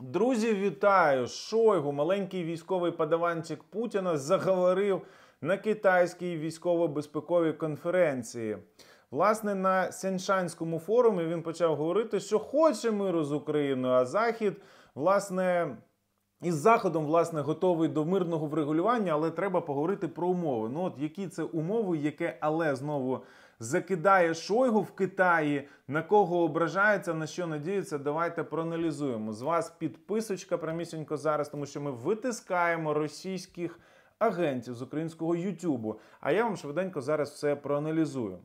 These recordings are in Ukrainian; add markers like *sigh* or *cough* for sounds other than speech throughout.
Друзі, вітаю! Шойгу, маленький військовий подаванчик Путіна, заговорив на китайській військово-безпековій конференції. Власне, на Сеншанському форумі він почав говорити, що хоче миру з Україною, а Захід, власне, із Заходом власне, готовий до мирного врегулювання, але треба поговорити про умови. Ну, от які це умови, яке але знову закидає Шойгу в Китаї, на кого ображається, на що надіються, давайте проаналізуємо. З вас підписочка прямісінько зараз, тому що ми витискаємо російських агентів з українського Ютубу. А я вам швиденько зараз все проаналізую.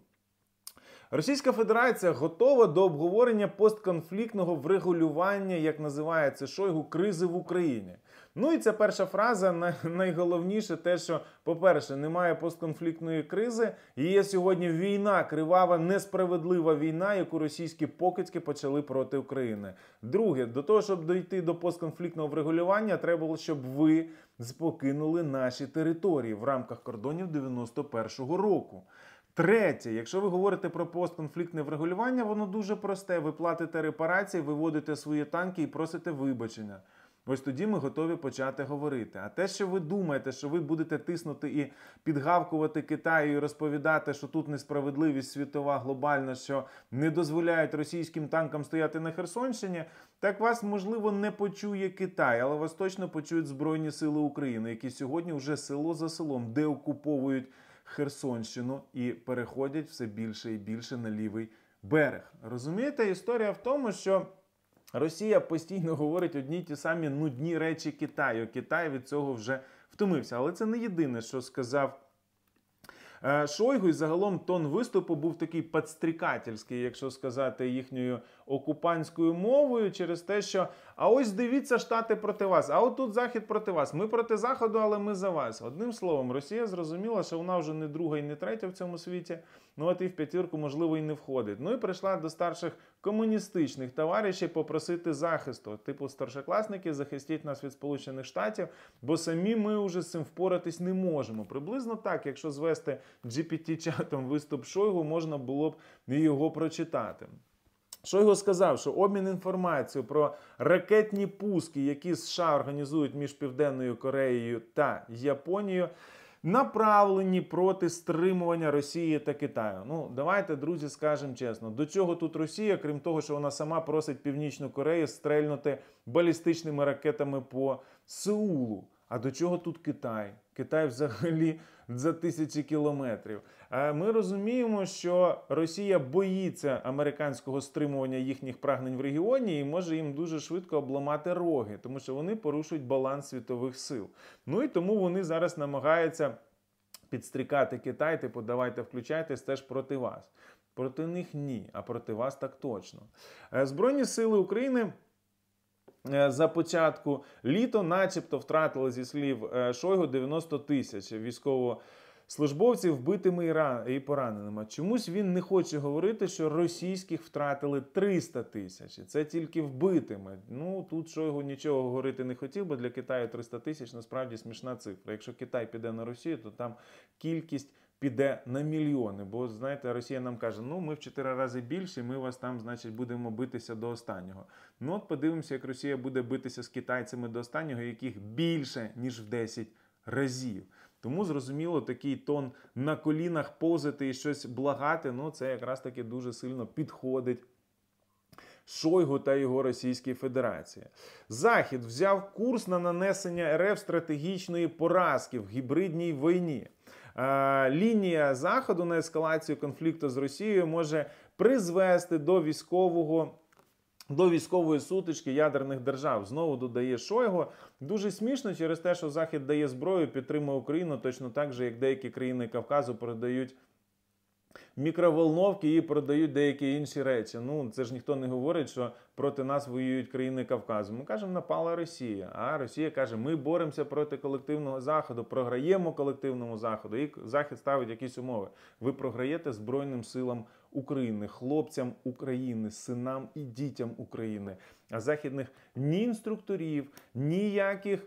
Російська Федерація готова до обговорення постконфліктного врегулювання, як називається Шойгу, кризи в Україні. Ну і ця перша фраза найголовніше, те, що, по-перше, немає постконфліктної кризи. Є сьогодні війна, кривава, несправедлива війна, яку російські покидьки почали проти України. Друге, до того, щоб дійти до постконфліктного врегулювання, треба було, щоб ви спокинули наші території в рамках кордонів 91-го року. Третє, якщо ви говорите про постконфліктне врегулювання, воно дуже просте. Ви платите репарації, виводите свої танки і просите вибачення. Ось тоді ми готові почати говорити. А те, що ви думаєте, що ви будете тиснути і підгавкувати Китаю і розповідати, що тут несправедливість світова глобальна, що не дозволяють російським танкам стояти на Херсонщині, так вас можливо не почує Китай, але вас точно почують Збройні Сили України, які сьогодні вже село за селом деокуповують Херсонщину і переходять все більше і більше на лівий берег. Розумієте, історія в тому, що. Росія постійно говорить одні й ті самі нудні речі Китаю. Китай від цього вже втомився. Але це не єдине, що сказав. Е, Шойгу і загалом тон виступу був такий подстрікательський, якщо сказати їхньою окупантською мовою через те, що а ось дивіться, штати проти вас, а отут захід проти вас. Ми проти заходу, але ми за вас. Одним словом, Росія зрозуміла, що вона вже не друга і не третя в цьому світі. Ну от і в п'ятірку, можливо, і не входить. Ну і прийшла до старших комуністичних товаришів попросити захисту. Типу старшокласники, захистіть нас від Сполучених Штатів, бо самі ми вже з цим впоратись не можемо. Приблизно так, якщо звести gpt чатом виступ Шойгу, можна було б його прочитати. Що його сказав, що обмін інформацією про ракетні пуски, які США організують між Південною Кореєю та Японією, направлені проти стримування Росії та Китаю. Ну, давайте, друзі, скажемо чесно, до чого тут Росія, крім того, що вона сама просить Північну Корею стрельнути балістичними ракетами по Сеулу. А до чого тут Китай? Китай взагалі *laughs* за тисячі кілометрів. Е, ми розуміємо, що Росія боїться американського стримування їхніх прагнень в регіоні і може їм дуже швидко обламати роги, тому що вони порушують баланс світових сил. Ну і тому вони зараз намагаються підстрікати Китай, типу, давайте включайтесь теж проти вас. Проти них ні, а проти вас так точно. Е, Збройні сили України. Е, за початку літо, начебто, втратили зі слів е, Шойгу 90 тисяч військовослужбовців вбитими і пораненими. Чомусь він не хоче говорити, що російських втратили 300 тисяч. Це тільки вбитими. Ну тут Шойгу нічого говорити не хотів, бо для Китаю 300 тисяч насправді смішна цифра. Якщо Китай піде на Росію, то там кількість піде на мільйони. Бо знаєте, Росія нам каже, ну ми в чотири рази більше, ми вас там, значить, будемо битися до останнього. Ну от подивимося, як Росія буде битися з китайцями до останнього, яких більше ніж в 10 разів. Тому зрозуміло, такий тон на колінах позити і щось благати. Ну це якраз таки дуже сильно підходить. Шойгу та його Російській Федерації. Захід взяв курс на нанесення РФ стратегічної поразки в гібридній війні. Е, лінія заходу на ескалацію конфлікту з Росією може призвести до військового. До військової сутички ядерних держав знову додає Шойго. Дуже смішно через те, що Захід дає зброю, підтримує Україну точно так же, як деякі країни Кавказу передають мікроволновки і продають деякі інші речі. Ну це ж ніхто не говорить, що проти нас воюють країни Кавказу. Ми кажемо, напала Росія. А Росія каже: Ми боремося проти колективного заходу, програємо колективному заходу. І захід ставить якісь умови. Ви програєте збройним силам. України, хлопцям України, синам і дітям України, а західних ні інструкторів, ніяких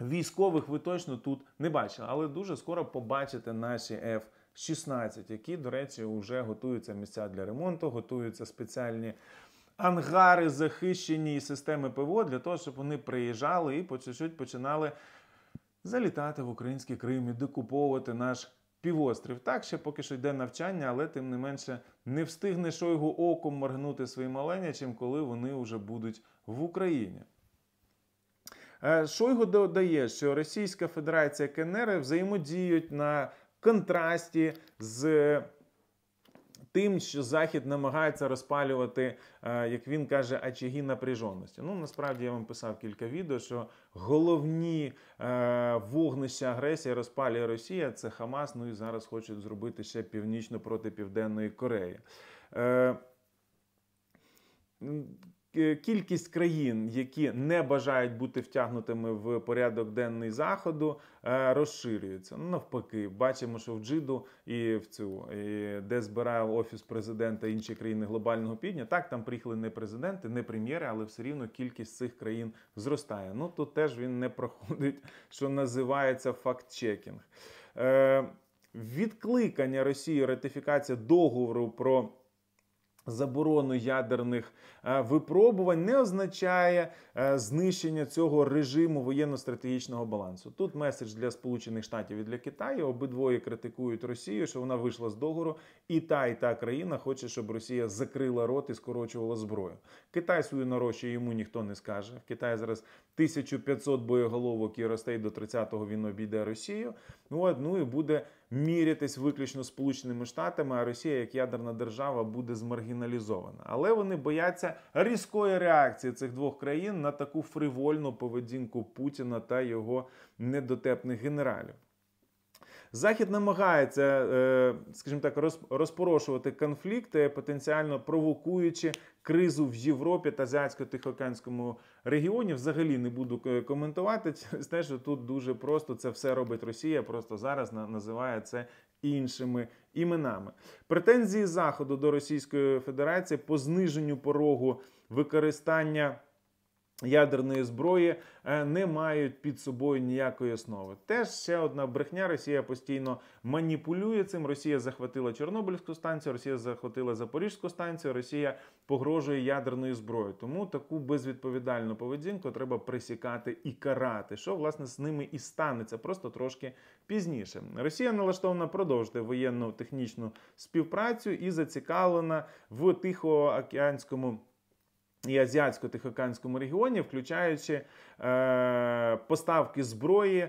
військових ви точно тут не бачили, але дуже скоро побачите наші F-16. 16, які, до речі, вже готуються місця для ремонту, готуються спеціальні ангари, захищені системи ПВО для того, щоб вони приїжджали і по чуть-чуть починали залітати в український Крим і декуповувати наш. Півострів так ще поки що йде навчання, але тим не менше не встигне Шойгу оком моргнути своїм оленячим, коли вони вже будуть в Україні. Е, Шойгу додає, що Російська Федерація КНР взаємодіють на контрасті з. Тим, що Захід намагається розпалювати, е, як він каже, очаги напряженості. Ну насправді я вам писав кілька відео, що головні е, вогнища агресії розпалює Росія. Це Хамас. Ну і зараз хочуть зробити ще північно проти Південної Кореї. Е, Е, кількість країн, які не бажають бути втягнутими в порядок денний заходу, е, розширюється. Ну, навпаки, бачимо, що в Джиду і в цю і де збирає офіс президента інші країни глобального півдня. Так там приїхали не президенти, не прем'єри, але все рівно кількість цих країн зростає. Ну тут теж він не проходить, що називається факт-чекінг. Е, Відкликання Росії ратифікація договору про. Заборону ядерних е, випробувань не означає е, знищення цього режиму воєнно-стратегічного балансу. Тут меседж для Сполучених Штатів і для Китаю. Обидвоє критикують Росію, що вона вийшла з договору, і та і та країна хоче, щоб Росія закрила рот і скорочувала зброю. Китай свою нарощує йому ніхто не скаже. В Китаї зараз 1500 боєголовок і ростей до 30-го він обійде Росію. Ну одну і буде мірятись виключно Сполученими Штатами. А Росія як ядерна держава буде змаргінована маргіналізована. Але вони бояться різкої реакції цих двох країн на таку фривольну поведінку Путіна та його недотепних генералів. Захід намагається, е, скажімо так, розпорошувати конфлікти, потенціально провокуючи кризу в Європі та азіатсько-тихоокеанському регіоні. Взагалі не буду е, коментувати. Те, *laughs* що тут дуже просто це все робить Росія. Просто зараз називає це іншими іменами. Претензії Заходу до Російської Федерації по зниженню порогу використання ядерної зброї е, не мають під собою ніякої основи. Теж ще одна брехня. Росія постійно маніпулює цим. Росія захватила Чорнобильську станцію, Росія захватила Запорізьку станцію, Росія погрожує ядерною зброєю. Тому таку безвідповідальну поведінку треба присікати і карати. Що власне з ними і станеться просто трошки пізніше. Росія налаштована продовжити воєнну технічну співпрацю і зацікавлена в Тихоокеанському і азіатсько-тихоканському регіоні, включаючи Е, поставки зброї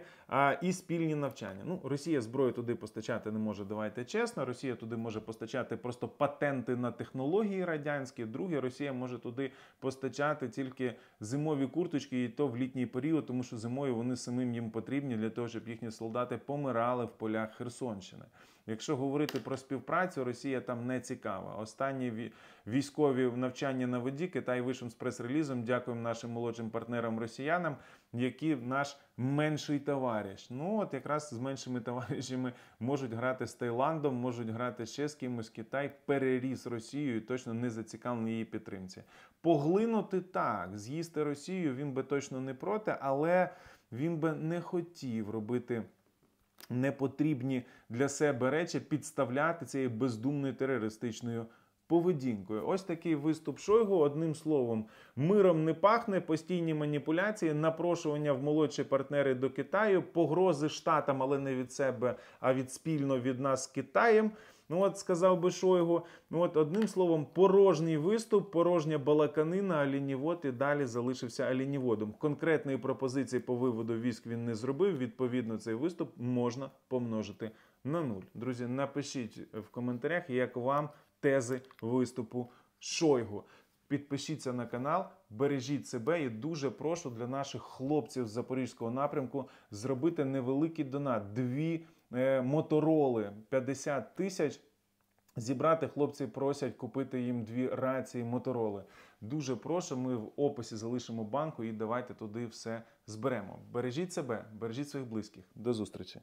і спільні навчання. Ну, Росія зброю туди постачати не може. Давайте чесно. Росія туди може постачати просто патенти на технології радянські. Друге, Росія може туди постачати тільки зимові курточки, і то в літній період, тому що зимою вони самим їм потрібні для того, щоб їхні солдати помирали в полях Херсонщини. Якщо говорити про співпрацю, Росія там не цікава. Останні військові навчання на воді Китай вийшов з прес-релізом. Дякуємо нашим молодшим партнерам росіян росіянам, які наш менший товариш. Ну от якраз з меншими товаришами можуть грати з Таїландом, можуть грати ще з кимось. Китай переріс Росію і точно не зацікавлений її підтримці. Поглинути так, з'їсти Росію він би точно не проти, але він би не хотів робити. Непотрібні для себе речі підставляти цією бездумною терористичною поведінкою. Ось такий виступ Шойгу. Одним словом, миром не пахне постійні маніпуляції, напрошування в молодші партнери до Китаю, погрози штатам, але не від себе, а від спільно від нас з Китаєм. Ну, от сказав би Шойгу. Ну, от одним словом, порожній виступ, порожня балаканина, алінівод і далі залишився алініводом. Конкретної пропозиції по виводу військ він не зробив. Відповідно, цей виступ можна помножити на нуль. Друзі, напишіть в коментарях, як вам тези виступу Шойгу. Підпишіться на канал, бережіть себе і дуже прошу для наших хлопців з запорізького напрямку зробити невеликий донат. Дві е, мотороли 50 тисяч. Зібрати хлопці просять купити їм дві рації мотороли. Дуже прошу. Ми в описі залишимо банку і давайте туди все зберемо. Бережіть себе, бережіть своїх близьких. До зустрічі.